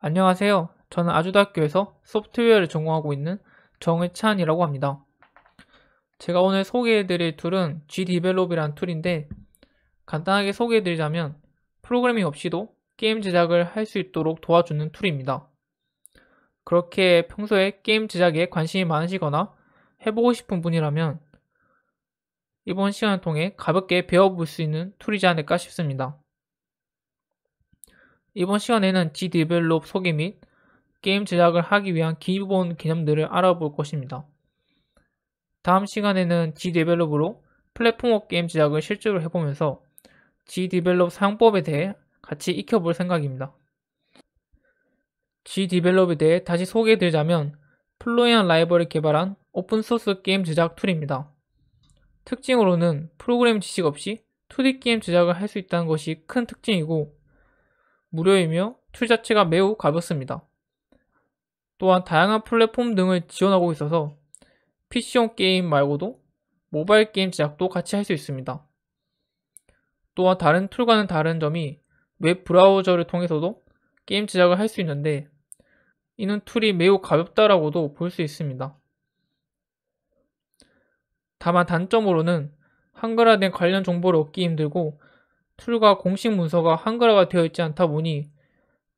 안녕하세요. 저는 아주대학교에서 소프트웨어를 전공하고 있는 정의찬이라고 합니다. 제가 오늘 소개해드릴 툴은 Gdevelop이라는 툴인데 간단하게 소개해드리자면 프로그래밍 없이도 게임 제작을 할 수 있도록 도와주는 툴입니다. 그렇게 평소에 게임 제작에 관심이 많으시거나 해보고 싶은 분이라면 이번 시간을 통해 가볍게 배워볼 수 있는 툴이지 않을까 싶습니다. 이번 시간에는 g l o 롭 소개 및 게임 제작을 하기 위한 기본 개념들을 알아볼 것입니다. 다음 시간에는 g l o 롭으로 플랫폼업 게임 제작을 실제로 해보면서 g l o 롭 사용법에 대해 같이 익혀볼 생각입니다. g l o 롭에 대해 다시 소개해드리자면 플로이안 라이벌을 개발한 오픈소스 게임 제작 툴입니다. 특징으로는 프로그램 지식 없이 2D 게임 제작을 할 수 있다는 것이 큰 특징이고 무료이며 툴 자체가 매우 가볍습니다. 또한 다양한 플랫폼 등을 지원하고 있어서 PC용 게임 말고도 모바일 게임 제작도 같이 할 수 있습니다. 또한 다른 툴과는 다른 점이 웹 브라우저를 통해서도 게임 제작을 할 수 있는데 이는 툴이 매우 가볍다라고도 볼 수 있습니다. 다만 단점으로는 한글화된 관련 정보를 얻기 힘들고 툴과 공식 문서가 한글화가 되어 있지 않다 보니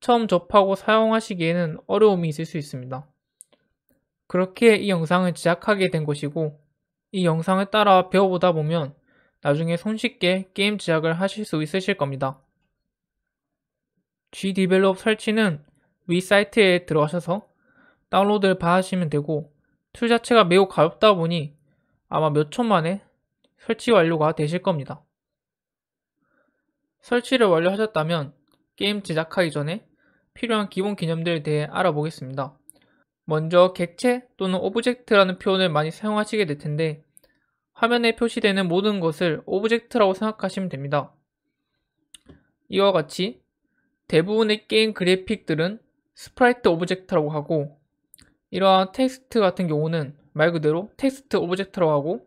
처음 접하고 사용하시기에는 어려움이 있을 수 있습니다. 그렇게 이 영상을 제작하게 된 것이고 이 영상을 따라 배워보다 보면 나중에 손쉽게 게임 제작을 하실 수 있으실 겁니다. Gdevelop 설치는 위 사이트에 들어가셔서 다운로드를 받으시면 되고 툴 자체가 매우 가볍다 보니 아마 몇 초 만에 설치 완료가 되실 겁니다. 설치를 완료하셨다면 게임 제작하기 전에 필요한 기본 개념들에 대해 알아보겠습니다. 먼저 객체 또는 오브젝트라는 표현을 많이 사용하시게 될 텐데 화면에 표시되는 모든 것을 오브젝트라고 생각하시면 됩니다. 이와 같이 대부분의 게임 그래픽들은 스프라이트 오브젝트라고 하고 이러한 텍스트 같은 경우는 말 그대로 텍스트 오브젝트라고 하고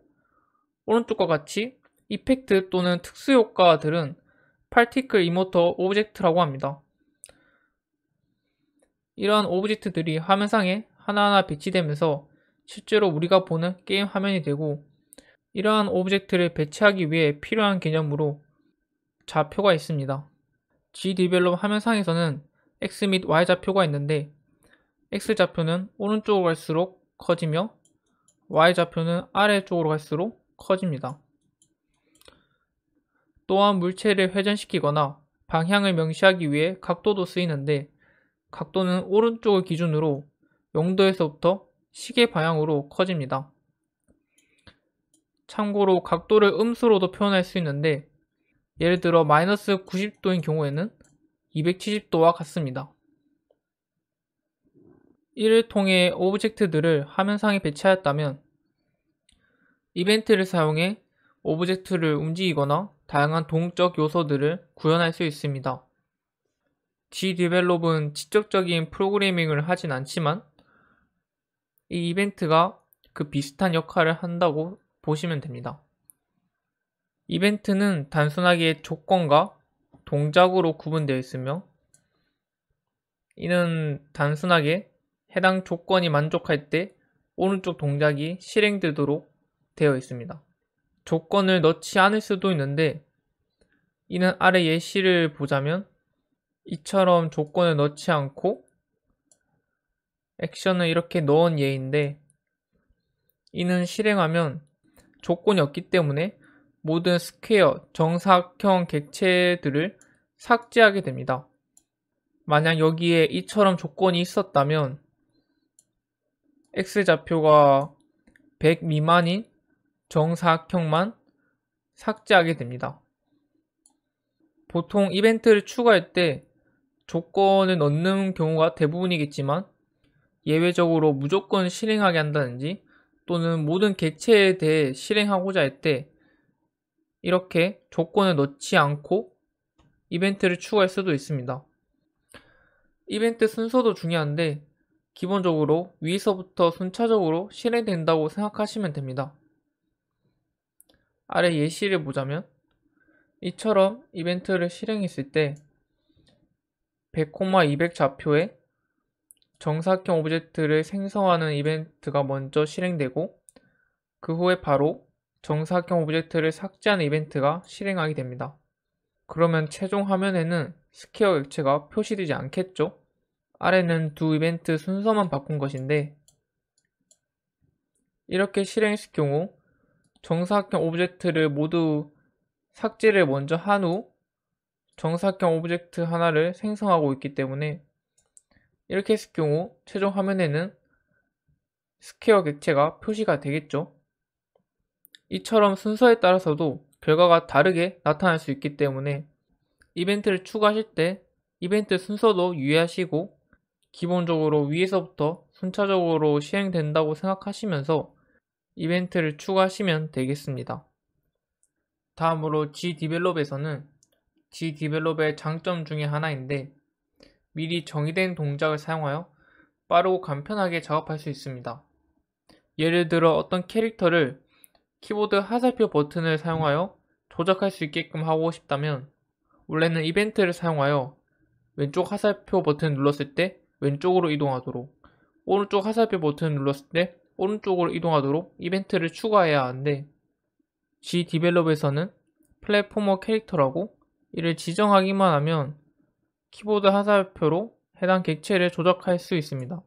오른쪽과 같이 이펙트 또는 특수효과들은 파티클 이모터 오브젝트라고 합니다. 이러한 오브젝트들이 화면상에 하나하나 배치되면서 실제로 우리가 보는 게임 화면이 되고 이러한 오브젝트를 배치하기 위해 필요한 개념으로 좌표가 있습니다. Gdevelop 화면상에서는 X 및 Y 좌표가 있는데 X좌표는 오른쪽으로 갈수록 커지며 Y좌표는 아래쪽으로 갈수록 커집니다. 또한 물체를 회전시키거나 방향을 명시하기 위해 각도도 쓰이는데 각도는 오른쪽을 기준으로 0도에서부터 시계 방향으로 커집니다. 참고로 각도를 음수로도 표현할 수 있는데 예를 들어 마이너스 90도인 경우에는 270도와 같습니다. 이를 통해 오브젝트들을 화면상에 배치하였다면 이벤트를 사용해 오브젝트를 움직이거나 다양한 동적 요소들을 구현할 수 있습니다. Gdevelop은 직접적인 프로그래밍을 하진 않지만 이 이벤트가 그 비슷한 역할을 한다고 보시면 됩니다. 이벤트는 단순하게 조건과 동작으로 구분되어 있으며 이는 단순하게 해당 조건이 만족할 때 오른쪽 동작이 실행되도록 되어 있습니다. 조건을 넣지 않을 수도 있는데 이는 아래 예시를 보자면 이처럼 조건을 넣지 않고 액션을 이렇게 넣은 예인데 이는 실행하면 조건이 없기 때문에 모든 스퀘어 정사각형 객체들을 삭제하게 됩니다. 만약 여기에 이처럼 조건이 있었다면 x좌표가 100 미만인 정사각형만 삭제하게 됩니다. 보통 이벤트를 추가할 때 조건을 넣는 경우가 대부분이겠지만 예외적으로 무조건 실행하게 한다든지 또는 모든 개체에 대해 실행하고자 할 때 이렇게 조건을 넣지 않고 이벤트를 추가할 수도 있습니다. 이벤트 순서도 중요한데 기본적으로 위에서부터 순차적으로 실행된다고 생각하시면 됩니다. 아래 예시를 보자면 이처럼 이벤트를 실행했을 때100,200 좌표에 정사각형 오브젝트를 생성하는 이벤트가 먼저 실행되고 그 후에 바로 정사각형 오브젝트를 삭제하는 이벤트가 실행하게 됩니다. 그러면 최종 화면에는 스퀘어 액체가 표시되지 않겠죠? 아래는 두 이벤트 순서만 바꾼 것인데 이렇게 실행했을 경우 정사각형 오브젝트를 모두 삭제를 먼저 한 후 정사각형 오브젝트 하나를 생성하고 있기 때문에 이렇게 했을 경우 최종 화면에는 스퀘어 객체가 표시가 되겠죠. 이처럼 순서에 따라서도 결과가 다르게 나타날 수 있기 때문에 이벤트를 추가하실 때 이벤트 순서도 유의하시고 기본적으로 위에서부터 순차적으로 시행된다고 생각하시면서 이벤트를 추가하시면 되겠습니다. 다음으로 G디벨롭에서는 G디벨롭의 장점 중의 하나인데 미리 정의된 동작을 사용하여 빠르고 간편하게 작업할 수 있습니다. 예를 들어 어떤 캐릭터를 키보드 하살표 버튼을 사용하여 조작할 수 있게끔 하고 싶다면 원래는 이벤트를 사용하여 왼쪽 하살표 버튼을 눌렀을 때 왼쪽으로 이동하도록 오른쪽 하살표 버튼을 눌렀을 때 오른쪽으로 이동하도록 이벤트를 추가해야 하는데 G 디벨롭에서는 플랫포머 캐릭터라고 이를 지정하기만 하면 키보드 하살표로 해당 객체를 조작할 수 있습니다.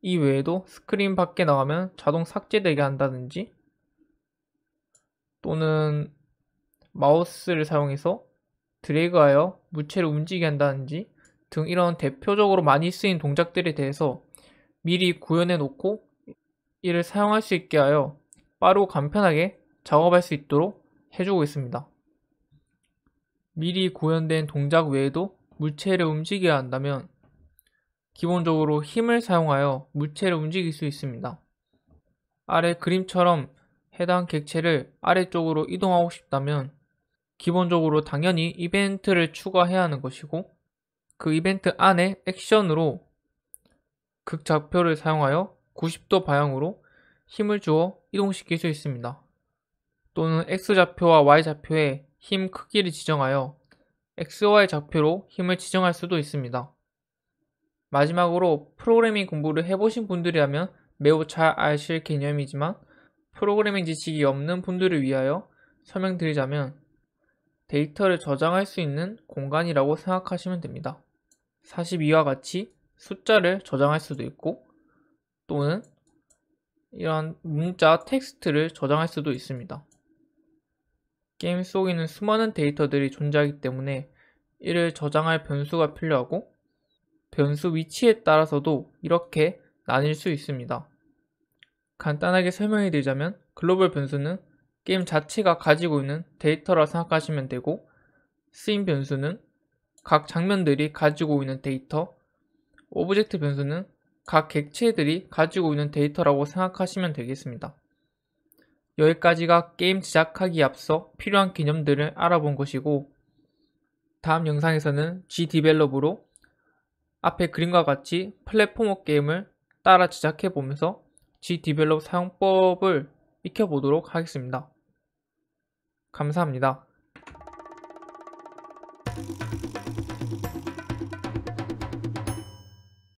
이 외에도 스크린 밖에 나가면 자동 삭제되게 한다든지 또는 마우스를 사용해서 드래그하여 무체를 움직이게 한다든지 등 이런 대표적으로 많이 쓰인 동작들에 대해서 미리 구현해 놓고 이를 사용할 수 있게 하여 빠르고 간편하게 작업할 수 있도록 해주고 있습니다. 미리 구현된 동작 외에도 물체를 움직여야 한다면 기본적으로 힘을 사용하여 물체를 움직일 수 있습니다. 아래 그림처럼 해당 객체를 아래쪽으로 이동하고 싶다면 기본적으로 당연히 이벤트를 추가해야 하는 것이고 그 이벤트 안에 액션으로 극좌표를 사용하여 90도 방향으로 힘을 주어 이동시킬 수 있습니다. 또는 X좌표와 Y좌표의 힘 크기를 지정하여 X와 의 좌표로 힘을 지정할 수도 있습니다. 마지막으로 프로그래밍 공부를 해보신 분들이라면 매우 잘 아실 개념이지만 프로그래밍 지식이 없는 분들을 위하여 설명드리자면 데이터를 저장할 수 있는 공간이라고 생각하시면 됩니다. 42와 같이 숫자를 저장할 수도 있고 또는 이런 문자 텍스트를 저장할 수도 있습니다. 게임 속에는 수많은 데이터들이 존재하기 때문에 이를 저장할 변수가 필요하고 변수 위치에 따라서도 이렇게 나뉠 수 있습니다. 간단하게 설명해 드리자면 글로벌 변수는 게임 자체가 가지고 있는 데이터라 생각하시면 되고 쓰인 변수는 각 장면들이 가지고 있는 데이터, 오브젝트 변수는 각 객체들이 가지고 있는 데이터라고 생각하시면 되겠습니다. 여기까지가 게임 제작하기 앞서 필요한 개념들을 알아본 것이고 다음 영상에서는 g l o 롭으로 앞에 그림과 같이 플랫폼업 게임을 따라 제작해 보면서 g l o 롭 사용법을 익혀보도록 하겠습니다. 감사합니다.